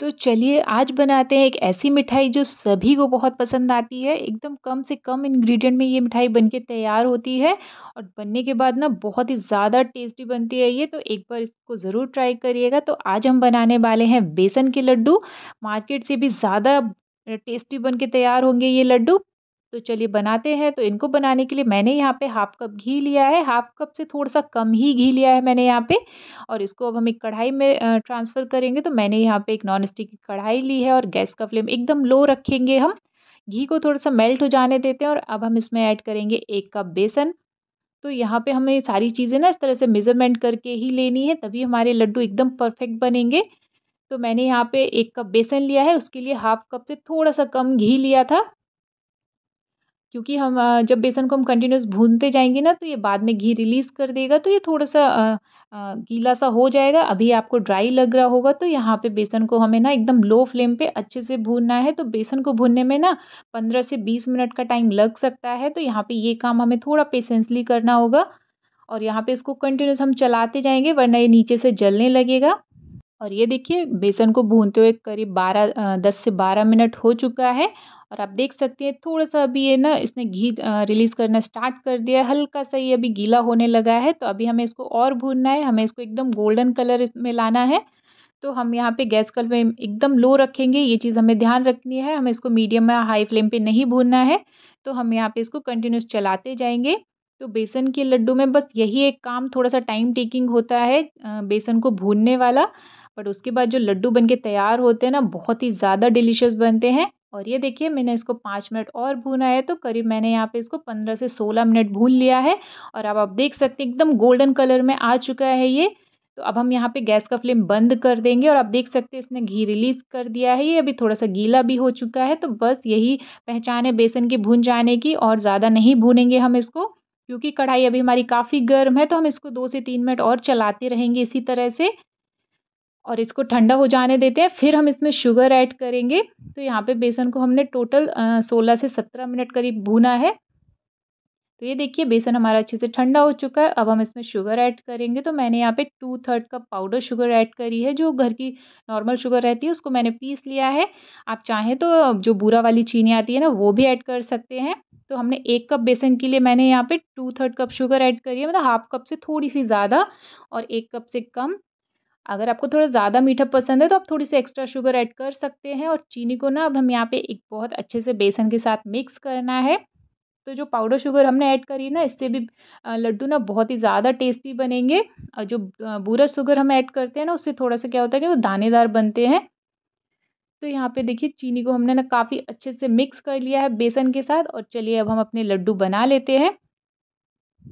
तो चलिए आज बनाते हैं एक ऐसी मिठाई जो सभी को बहुत पसंद आती है एकदम कम से कम इंग्रेडिएंट में ये मिठाई बनके तैयार होती है और बनने के बाद ना बहुत ही ज़्यादा टेस्टी बनती है ये तो एक बार इसको ज़रूर ट्राई करिएगा तो आज हम बनाने वाले हैं बेसन के लड्डू मार्केट से भी ज़्यादा टेस्टी बन के तैयार होंगे ये लड्डू तो चलिए बनाते हैं तो इनको बनाने के लिए मैंने यहाँ पे हाफ़ कप घी लिया है हाफ़ कप से थोड़ा सा कम ही घी लिया है मैंने यहाँ पे और इसको अब हम एक कढ़ाई में ट्रांसफ़र करेंगे तो मैंने यहाँ पे एक नॉन स्टिक की कढ़ाई ली है और गैस का फ्लेम एकदम लो रखेंगे हम घी को थोड़ा सा मेल्ट हो जाने देते हैं और अब हम इसमें ऐड करेंगे एक कप बेसन तो यहाँ पर हमें सारी चीज़ें ना इस तरह से मेज़रमेंट करके ही लेनी है तभी हमारे लड्डू एकदम परफेक्ट बनेंगे तो मैंने यहाँ पे एक कप बेसन लिया है उसके लिए हाफ़ कप से थोड़ा सा कम घी लिया था क्योंकि हम जब बेसन को हम कंटिन्यूस भूनते जाएंगे ना तो ये बाद में घी रिलीज़ कर देगा तो ये थोड़ा सा गीला सा हो जाएगा अभी आपको ड्राई लग रहा होगा तो यहाँ पे बेसन को हमें ना एकदम लो फ्लेम पे अच्छे से भूनना है तो बेसन को भूनने में ना पंद्रह से बीस मिनट का टाइम लग सकता है तो यहाँ पर ये काम हमें थोड़ा पेशेंसली करना होगा और यहाँ पर इसको कंटिन्यूस हम चलाते जाएंगे वरना ये नीचे से जलने लगेगा और ये देखिए बेसन को भूनते हुए करीब बारह दस से बारह मिनट हो चुका है और आप देख सकते हैं थोड़ा सा अभी ये ना इसने घी रिलीज़ करना स्टार्ट कर दिया हल्का सा ये अभी गीला होने लगा है तो अभी हमें इसको और भूनना है हमें इसको एकदम गोल्डन कलर में लाना है तो हम यहाँ पे गैस कल में एकदम लो रखेंगे ये चीज़ हमें ध्यान रखनी है हमें इसको मीडियम या हाई फ्लेम पर नहीं भूनना है तो हम यहाँ पर इसको कंटिन्यूस चलाते जाएंगे तो बेसन के लड्डू में बस यही एक काम थोड़ा सा टाइम टेकिंग होता है बेसन को भूनने वाला बट उसके बाद जो लड्डू बन के तैयार होते हैं ना बहुत ही ज़्यादा डिलीशियस बनते हैं और ये देखिए मैंने इसको पाँच मिनट और भूना है तो करीब मैंने यहाँ पे इसको पंद्रह से सोलह मिनट भून लिया है और अब आप देख सकते हैं एकदम गोल्डन कलर में आ चुका है ये तो अब हम यहाँ पे गैस का फ्लेम बंद कर देंगे और आप देख सकते हैं इसने घी रिलीज़ कर दिया है ये अभी थोड़ा सा गीला भी हो चुका है तो बस यही पहचान है बेसन के भून जाने की और ज़्यादा नहीं भूनेंगे हम इसको क्योंकि कढ़ाई अभी हमारी काफ़ी गर्म है तो हम इसको दो से तीन मिनट और चलाते रहेंगे इसी तरह से और इसको ठंडा हो जाने देते हैं फिर हम इसमें शुगर ऐड करेंगे तो यहाँ पे बेसन को हमने टोटल सोलह से सत्रह मिनट करीब भूना है तो ये देखिए बेसन हमारा अच्छे से ठंडा हो चुका है अब हम इसमें शुगर ऐड करेंगे तो मैंने यहाँ पे two third cup powder sugar add करी है जो घर की नॉर्मल शुगर रहती है उसको मैंने पीस लिया है आप चाहें तो जो बूरा वाली चीनी आती है ना वो भी ऐड कर सकते हैं तो हमने एक कप बेसन के लिए मैंने यहाँ पे two third cup sugar add करी है मतलब हाफ कप से थोड़ी सी ज़्यादा और एक कप से कम अगर आपको थोड़ा ज़्यादा मीठा पसंद है तो आप थोड़ी सी एक्स्ट्रा शुगर ऐड कर सकते हैं और चीनी को ना अब हम यहाँ पे एक बहुत अच्छे से बेसन के साथ मिक्स करना है तो जो पाउडर शुगर हमने ऐड करी ना इससे भी लड्डू ना बहुत ही ज़्यादा टेस्टी बनेंगे और जो बूरा शुगर हम ऐड करते हैं ना उससे थोड़ा सा क्या होता है कि वो दानेदार बनते हैं तो यहाँ पे देखिए चीनी को हमने ना काफ़ी अच्छे से मिक्स कर लिया है बेसन के साथ और चलिए अब हम अपने लड्डू बना लेते हैं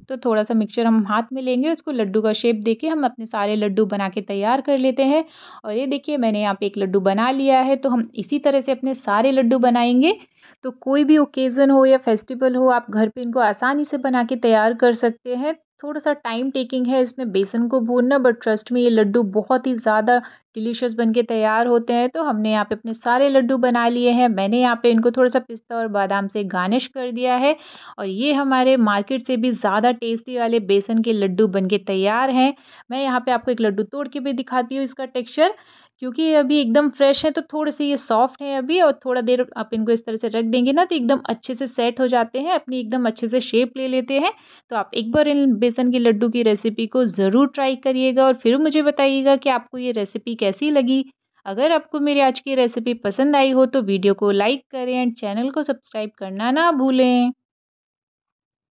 तो थोड़ा सा मिक्सचर हम हाथ में लेंगे उसको लड्डू का शेप देके हम अपने सारे लड्डू बना के तैयार कर लेते हैं और ये देखिए मैंने यहाँ पे एक लड्डू बना लिया है तो हम इसी तरह से अपने सारे लड्डू बनाएंगे तो कोई भी ओकेज़न हो या फेस्टिवल हो आप घर पे इनको आसानी से बना के तैयार कर सकते हैं थोड़ा सा टाइम टेकिंग है इसमें बेसन को भूनना बट ट्रस्ट में ये लड्डू बहुत ही ज़्यादा डिलीशियस बन के तैयार होते हैं तो हमने यहाँ पे अपने सारे लड्डू बना लिए हैं मैंने यहाँ पे इनको थोड़ा सा पिस्ता और बादाम से गार्निश कर दिया है और ये हमारे मार्केट से भी ज़्यादा टेस्टी वाले बेसन के लड्डू बन के तैयार हैं मैं यहाँ पे आपको एक लड्डू तोड़ के भी दिखाती हूँ इसका टेक्स्चर क्योंकि ये अभी एकदम फ्रेश है तो थोड़े से ये सॉफ्ट हैं अभी और थोड़ा देर आप इनको इस तरह से रख देंगे ना तो एकदम अच्छे से सेट हो जाते हैं अपनी एकदम अच्छे से शेप ले लेते हैं तो आप एक बार इन बेसन के लड्डू की रेसिपी को ज़रूर ट्राई करिएगा और फिर मुझे बताइएगा कि आपको ये रेसिपी कैसी लगी अगर आपको मेरी आज की रेसिपी पसंद आई हो तो वीडियो को लाइक करें एंड चैनल को सब्सक्राइब करना ना भूलें